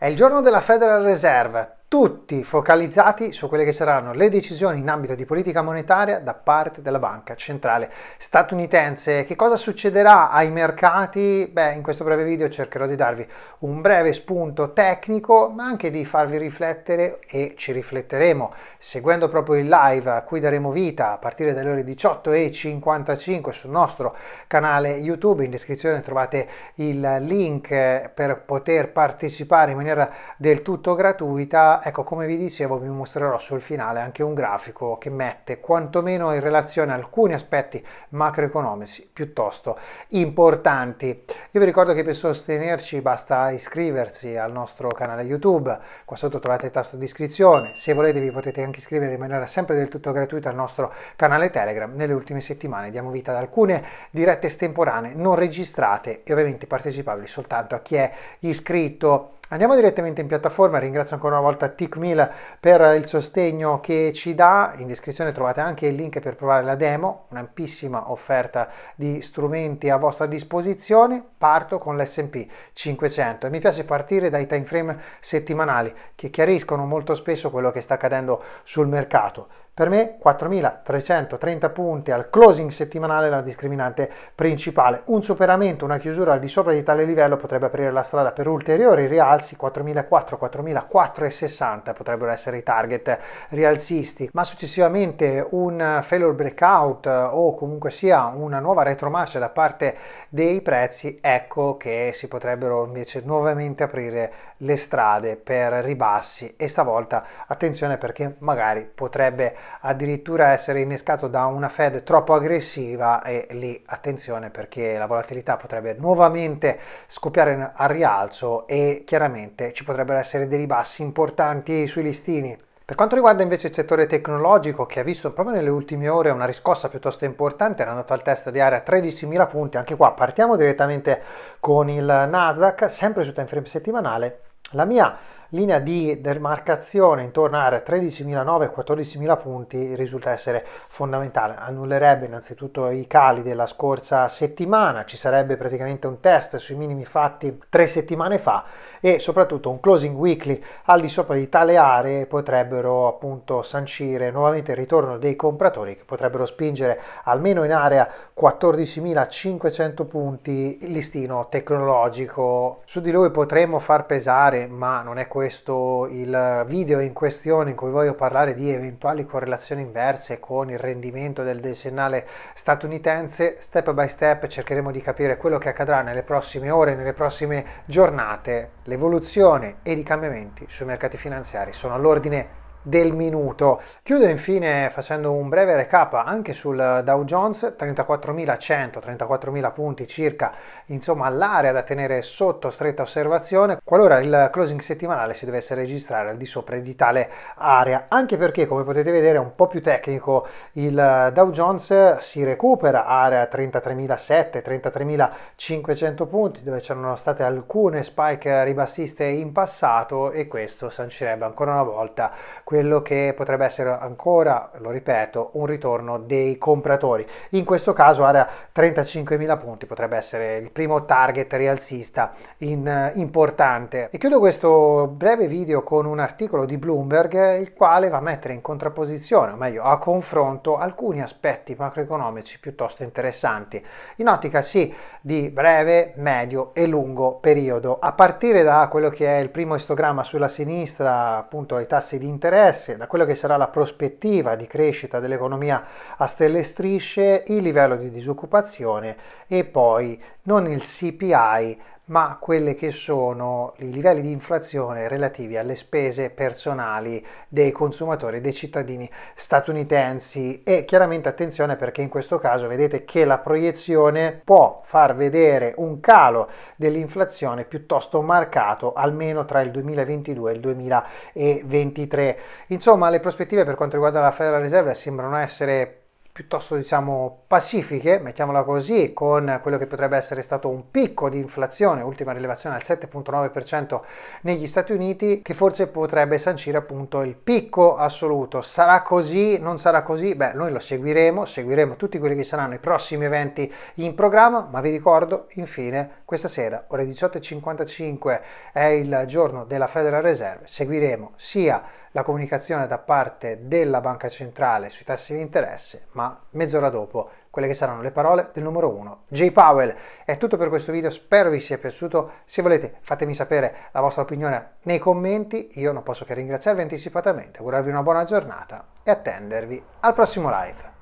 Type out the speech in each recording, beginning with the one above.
È il giorno della Federal Reserve, tutti focalizzati su quelle che saranno le decisioni in ambito di politica monetaria da parte della banca centrale statunitense. Che cosa succederà ai mercati? Beh, in questo breve video cercherò di darvi un breve spunto tecnico, ma anche di farvi riflettere e ci rifletteremo seguendo proprio il live a cui daremo vita a partire dalle ore 18.55 sul nostro canale YouTube. In descrizione trovate il link eh, per poter partecipare in maniera del tutto gratuita ecco come vi dicevo vi mostrerò sul finale anche un grafico che mette quantomeno in relazione alcuni aspetti macroeconomici piuttosto importanti io vi ricordo che per sostenerci basta iscriversi al nostro canale youtube qua sotto trovate il tasto di iscrizione se volete vi potete anche iscrivere in maniera sempre del tutto gratuita al nostro canale telegram nelle ultime settimane diamo vita ad alcune dirette estemporanee non registrate e ovviamente partecipabili soltanto a chi è iscritto Andiamo direttamente in piattaforma, ringrazio ancora una volta TicMil per il sostegno che ci dà, in descrizione trovate anche il link per provare la demo, un'ampissima offerta di strumenti a vostra disposizione, parto con l'S&P 500 e mi piace partire dai time frame settimanali che chiariscono molto spesso quello che sta accadendo sul mercato per me 4.330 punti al closing settimanale la discriminante principale. Un superamento, una chiusura al di sopra di tale livello potrebbe aprire la strada per ulteriori rialzi, 4.400-4.460 potrebbero essere i target rialzisti, ma successivamente un failure breakout eh, o comunque sia una nuova retromarcia da parte dei prezzi, ecco che si potrebbero invece nuovamente aprire le strade per ribassi e stavolta attenzione perché magari potrebbe addirittura essere innescato da una Fed troppo aggressiva e lì attenzione perché la volatilità potrebbe nuovamente scoppiare al rialzo e chiaramente ci potrebbero essere dei ribassi importanti sui listini. Per quanto riguarda invece il settore tecnologico, che ha visto proprio nelle ultime ore una riscossa piuttosto importante, era andato al test di area 13.000 punti, anche qua partiamo direttamente con il Nasdaq, sempre su time frame settimanale, la mia linea di demarcazione intorno a area 14000 punti risulta essere fondamentale. Annullerebbe innanzitutto i cali della scorsa settimana, ci sarebbe praticamente un test sui minimi fatti tre settimane fa e soprattutto un closing weekly al di sopra di tale aree potrebbero appunto sancire nuovamente il ritorno dei compratori che potrebbero spingere almeno in area 14.500 punti il listino tecnologico. Su di lui potremmo far pesare, ma non è quello questo il video in questione in cui voglio parlare di eventuali correlazioni inverse con il rendimento del decennale statunitense, step by step cercheremo di capire quello che accadrà nelle prossime ore, nelle prossime giornate, l'evoluzione ed i cambiamenti sui mercati finanziari sono all'ordine del minuto. Chiudo infine facendo un breve recap anche sul Dow Jones, 34.100, 34.000 punti circa, insomma l'area da tenere sotto stretta osservazione qualora il closing settimanale si dovesse registrare al di sopra di tale area, anche perché come potete vedere è un po' più tecnico il Dow Jones si recupera area 33.700, 33.500 punti dove c'erano state alcune spike ribassiste in passato e questo sancirebbe ancora una volta quel quello che potrebbe essere ancora, lo ripeto, un ritorno dei compratori. In questo caso area 35.000 punti potrebbe essere il primo target rialzista in, eh, importante. E chiudo questo breve video con un articolo di Bloomberg il quale va a mettere in contrapposizione, o meglio a confronto, alcuni aspetti macroeconomici piuttosto interessanti, in ottica sì di breve, medio e lungo periodo, a partire da quello che è il primo istogramma sulla sinistra, appunto ai tassi di interesse interesse, da quello che sarà la prospettiva di crescita dell'economia a stelle e strisce, il livello di disoccupazione e poi non il CPI ma quelli che sono i livelli di inflazione relativi alle spese personali dei consumatori, dei cittadini statunitensi e chiaramente attenzione perché in questo caso vedete che la proiezione può far vedere un calo dell'inflazione piuttosto marcato almeno tra il 2022 e il 2023. Insomma le prospettive per quanto riguarda la Federal Reserve sembrano essere piuttosto diciamo pacifiche, mettiamola così, con quello che potrebbe essere stato un picco di inflazione, ultima rilevazione al 7.9% negli Stati Uniti, che forse potrebbe sancire appunto il picco assoluto. Sarà così? Non sarà così? Beh, noi lo seguiremo, seguiremo tutti quelli che saranno i prossimi eventi in programma, ma vi ricordo infine questa sera ore 18.55 è il giorno della Federal Reserve, seguiremo sia la comunicazione da parte della banca centrale sui tassi di interesse, ma mezz'ora dopo quelle che saranno le parole del numero 1, Jay Powell. È tutto per questo video, spero vi sia piaciuto, se volete fatemi sapere la vostra opinione nei commenti, io non posso che ringraziarvi anticipatamente, augurarvi una buona giornata e attendervi al prossimo live.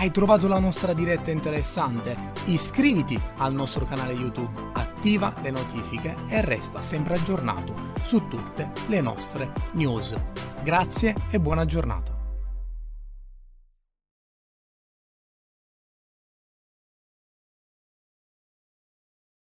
Hai trovato la nostra diretta interessante? Iscriviti al nostro canale YouTube, attiva le notifiche e resta sempre aggiornato su tutte le nostre news. Grazie e buona giornata.